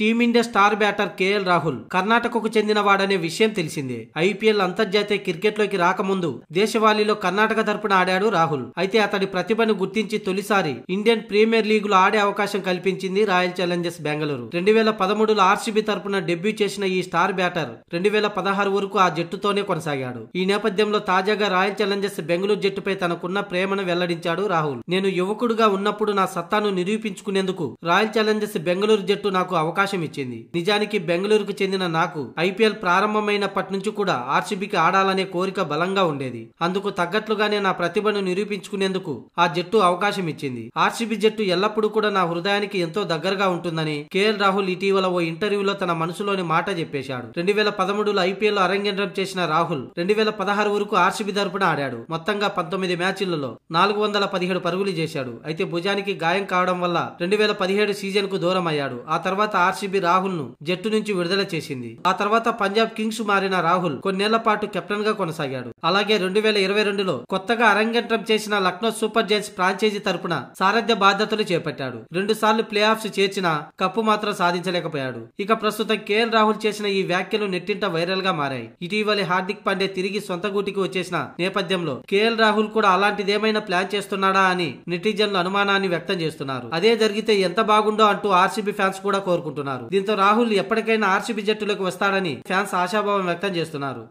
team India star batter KL Rahul కర్ణాటకకు చెందిన వాడనే విషయం తెలిసిందే ఐపీఎల్ అంతర్జాతీయ క్రికెట్లోకి రాకముందు దేశవాళీలో కర్ణాటక తరపున ఆడాడు రాహుల్ అయితే అతడి ప్రతిభను గుర్తించి తొలిసారి ఇండియన్ ప్రీమియర్ లీగ్లో ఆడే అవకాశం కల్పించింది రాయల్ ఛాలెంజర్స్ బెంగళూరు రెండు వేల పదమూడులో ఆర్సీబీ తరపున డెబ్యూ చేసిన ఈ స్టార్ బ్యాటర్ రెండు వేల పదహారు వరకు ఆ జట్టుతోనే కొనసాగాడు ఈ నేపథ్యంలో తాజాగా రాయల్ ఛాలెంజర్స్ బెంగళూరు జట్టుపై తనకున్న ప్రేమను వెల్లడించాడు రాహుల్ నేను యువకుడుగా ఉన్నప్పుడు నా సత్తాను నిరూపించుకునేందుకు రాయల్ ఛాలెంజర్స్ బెంగళూరు జట్టు నాకు అవకాశం అవకాశం ఇచ్చింది నిజానికి బెంగళూరుకు చెందిన నాకు ఐపీఎల్ ప్రారంభమైనప్పటి నుంచి కూడా ఆర్సీబీకి ఆడాలనే కోరిక బలంగా ఉండేది అందుకు తగ్గట్లుగానే నా ప్రతిభను నిరూపించుకునేందుకు ఆ జట్టు అవకాశం ఇచ్చింది ఆర్సీబీ జట్టు ఎల్లప్పుడూ కూడా నా హృదయానికి ఎంతో దగ్గరగా ఉంటుందని కేఎల్ రాహుల్ ఇటీవల ఓ ఇంటర్వ్యూలో తన మనసులోని మాట చెప్పేశాడు రెండు వేల పదమూడులో ఐపీఎల్ అరంగేంద్రం చేసిన రాహుల్ రెండు వేల పదహారు వరకు ఆర్సీబీ తరపున ఆడాడు మొత్తంగా పంతొమ్మిది మ్యాచ్లలో నాలుగు వందల పదిహేడు పరుగులు చేశాడు అయితే భుజానికి గాయం కావడం వల్ల రెండు వేల పదిహేడు సీజన్ కు దూరం అయ్యాడు ఆ తర్వాత ఆర్సీబీ రాహుల్ ను జట్టు నుంచి విడుదల చేసింది ఆ తర్వాత పంజాబ్ కింగ్స్ మారిన రాహుల్ కొన్నేళ్ల పాటు కెప్టెన్ గా కొనసాగాడు అలాగే రెండు వేల ఇరవై రెండులో కొత్తగా అరంగేట్రం చేసిన లక్నో సూపర్ జైన్స్ ఫ్రాంచైజీ తరపున సారథ్య బాధ్యతలు చేపట్టాడు రెండు సార్లు ప్లే ఆఫ్స్ చేర్చిన కప్పు మాత్రం సాధించలేకపోయాడు ఇక ప్రస్తుతం కేఎల్ రాహుల్ చేసిన ఈ వ్యాఖ్యలు నెట్టింట వైరల్ గా మారాయి ఇటీవలి హార్దిక్ పాండే తిరిగి సొంత గూటికి వచ్చేసిన నేపథ్యంలో కేఎల్ రాహుల్ కూడా అలాంటిదేమైనా ప్లాన్ చేస్తున్నాడా అని నెటిజన్లు అనుమానాన్ని వ్యక్తం చేస్తున్నారు అదే జరిగితే ఎంత బాగుండో అంటూ ఆర్సీబీ ఫ్యాన్స్ కూడా కోరుకుంటున్నారు కోరుకుంటున్నారు దీంతో రాహుల్ ఎప్పటికైనా ఆర్సీబీ జట్టులోకి వస్తాడని ఫ్యాన్స్ ఆశాభావం వ్యక్తం చేస్తున్నారు